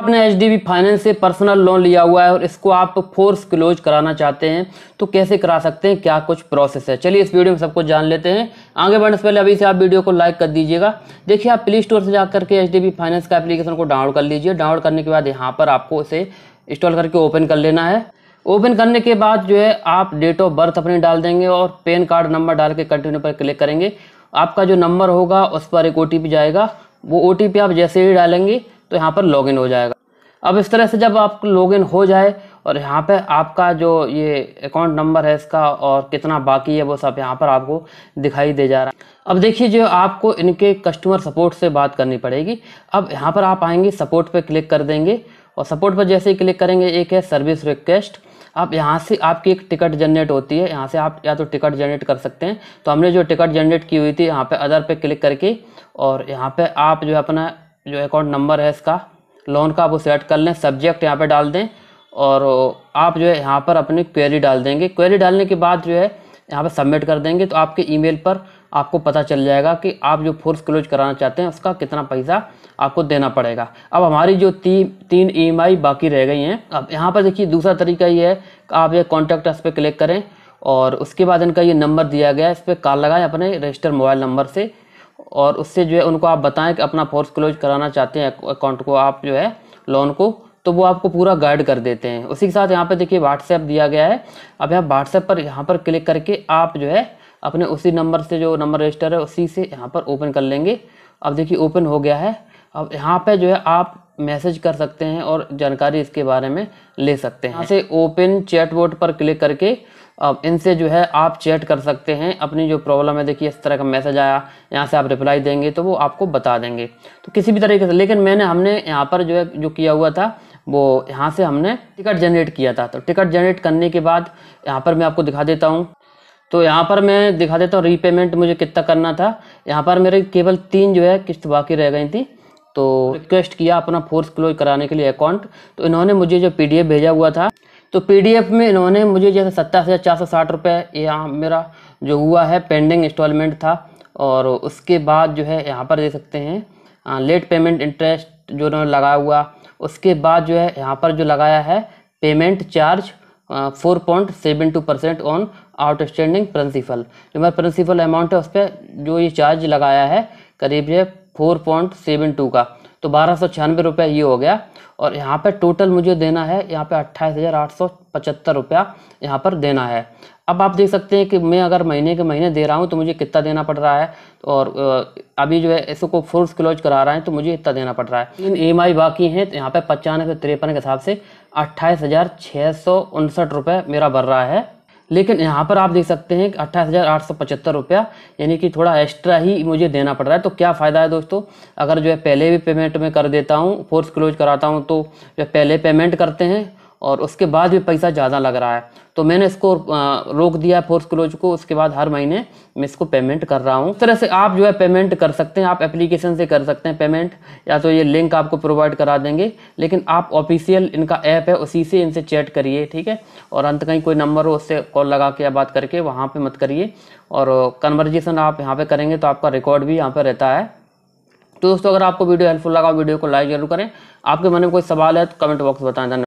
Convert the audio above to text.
आपने H D B finance से personal loan लिया हुआ है और इसको आप फोर्स क्लोज कराना चाहते हैं तो कैसे करा सकते हैं क्या कुछ प्रोसेस है चलिए इस वीडियो में सबको जान लेते हैं आगे बढ़ने से पहले अभी से आप वीडियो को लाइक कर दीजिएगा देखिए आप प्ले स्टोर से जाकर के एच डी बी फाइनेंस का एप्लीकेशन को डाउनलोड कर लीजिए डाउनलोड करने के बाद यहाँ पर आपको इसे इंस्टॉल करके ओपन कर लेना है ओपन करने के बाद जो है आप डेट ऑफ बर्थ अपनी डाल देंगे और पेन कार्ड नंबर डाल के कंटिन्यू पर क्लिक करेंगे आपका जो नंबर होगा उस पर एक ओ जाएगा वो ओ आप जैसे ही डालेंगे तो यहाँ पर लॉगिन हो जाएगा अब इस तरह से जब आप इन हो जाए और यहाँ पे आपका जो ये अकाउंट नंबर है इसका और कितना बाकी है वो सब यहाँ पर आपको दिखाई दे जा रहा है अब देखिए जो आपको इनके कस्टमर सपोर्ट से बात करनी पड़ेगी अब यहाँ पर आप आएंगे सपोर्ट पे क्लिक कर देंगे और सपोर्ट पर जैसे ही क्लिक करेंगे एक है सर्विस रिक्वेस्ट आप यहाँ से आपकी एक टिकट जनरेट होती है यहाँ से आप या तो टिकट जनरेट कर सकते हैं तो हमने जो टिकट जनरेट की हुई थी यहाँ पर अदर पर क्लिक करके और यहाँ पर आप जो अपना जो अकाउंट नंबर है इसका लोन का आप वो सेट कर लें सब्जेक्ट यहाँ पे डाल दें और आप जो है यहाँ पर अपनी क्वेरी डाल देंगे क्वेरी डालने के बाद जो है यहाँ पर सबमिट कर देंगे तो आपके ईमेल पर आपको पता चल जाएगा कि आप जो फोर्स क्लोज कराना चाहते हैं उसका कितना पैसा आपको देना पड़ेगा अब हमारी जो ती, तीन ई e बाकी रह गई हैं अब यहाँ पर देखिए दूसरा तरीका ये है आप ये कॉन्टैक्ट इस पर क्लिक करें और उसके बाद इनका ये नंबर दिया गया है इस पर कॉल लगाएं अपने रजिस्टर मोबाइल नंबर से और उससे जो है उनको आप बताएं कि अपना फोर्स क्लोज कराना चाहते हैं अकाउंट को आप जो है लोन को तो वो आपको पूरा गाइड कर देते हैं उसी के साथ यहाँ पे देखिए व्हाट्सएप दिया गया है अब यहाँ व्हाट्सएप पर यहाँ पर क्लिक करके आप जो है अपने उसी नंबर से जो नंबर रजिस्टर है उसी से यहाँ पर ओपन कर लेंगे अब देखिए ओपन हो गया है अब यहाँ पे जो है आप मैसेज कर सकते हैं और जानकारी इसके बारे में ले सकते हैं ऐसे ओपन चैट बोर्ड पर क्लिक करके अब इनसे जो है आप चैट कर सकते हैं अपनी जो प्रॉब्लम है देखिए इस तरह का मैसेज आया यहाँ से आप रिप्लाई देंगे तो वो आपको बता देंगे तो किसी भी तरीके से लेकिन मैंने हमने यहाँ पर जो है जो किया हुआ था वो यहाँ से हमने टिकट जनरेट किया था तो टिकट जनरेट करने के बाद यहाँ पर मैं आपको दिखा देता हूँ तो यहाँ पर मैं दिखा देता हूँ रीपेमेंट मुझे कितना करना था यहाँ पर मेरे केवल तीन जो है किस्त बाकी रह गई थी तो रिक्वेस्ट किया अपना फोर्स क्लोज कराने के लिए अकाउंट तो इन्होंने मुझे जो पी भेजा हुआ था तो पी में इन्होंने मुझे जैसे सत्ताईस हज़ार चार सौ साठ रुपये यहाँ मेरा जो हुआ है पेंडिंग इंस्टॉलमेंट था और उसके बाद जो है यहाँ पर दे सकते हैं आ, लेट पेमेंट इंटरेस्ट जो इन्होंने लगाया हुआ उसके बाद जो है यहाँ पर जो लगाया है payment charge four point seven two percent on outstanding principal जो मेरा प्रिंसिपल अमाउंट है उस पर जो ये चार्ज लगाया है करीब जो फोर पॉइंट सेवन टू का तो बारह सौ छियानवे रुपया ये हो गया और यहाँ पर टोटल मुझे देना है यहाँ पे अट्ठाईस हज़ार आठ सौ पचहत्तर रुपया यहाँ पर देना है अब आप देख सकते हैं कि मैं अगर महीने के महीने दे रहा हूँ तो मुझे कितना देना पड़ रहा है और अभी जो है इसको फोर्स क्लोज करा रहा है तो मुझे इतना देना पड़ रहा है लेकिन ई एम बाकी हैं तो यहाँ पर पचानवे सौ तिरपन के हिसाब से अट्ठाईस हज़ार छः सौ उनसठ रुपये मेरा भर रहा है लेकिन यहाँ पर आप देख सकते हैं कि अट्ठाईस हज़ार आठ सौ पचहत्तर रुपया यानी कि थोड़ा एक्स्ट्रा ही मुझे देना पड़ रहा है तो क्या फ़ायदा है दोस्तों अगर जो है पहले भी पेमेंट में कर देता हूँ फोर्स क्लोज कराता हूँ तो जो पहले पेमेंट करते हैं और उसके बाद भी पैसा ज़्यादा लग रहा है तो मैंने इसको रोक दिया फोर्स क्लोज को उसके बाद हर महीने मैं इसको पेमेंट कर रहा हूँ इस तरह से आप जो है पेमेंट कर सकते हैं आप एप्लीकेशन से कर सकते हैं पेमेंट या तो ये लिंक आपको प्रोवाइड करा देंगे लेकिन आप ऑफिशियल इनका ऐप है उसी से इनसे चैट करिए ठीक है और अंत कहीं कोई नंबर हो उससे कॉल लगा के या बात करके वहाँ पर मत करिए और कन्वर्जेशन आप यहाँ पर करेंगे तो आपका रिकॉर्ड भी यहाँ पर रहता है तो दोस्तों अगर आपको वीडियो हेल्पफुल लगा वीडियो को लाइक जरूर करें आपके मन में कोई सवाल है तो कमेंट बॉक्स बताएं धन्यवाद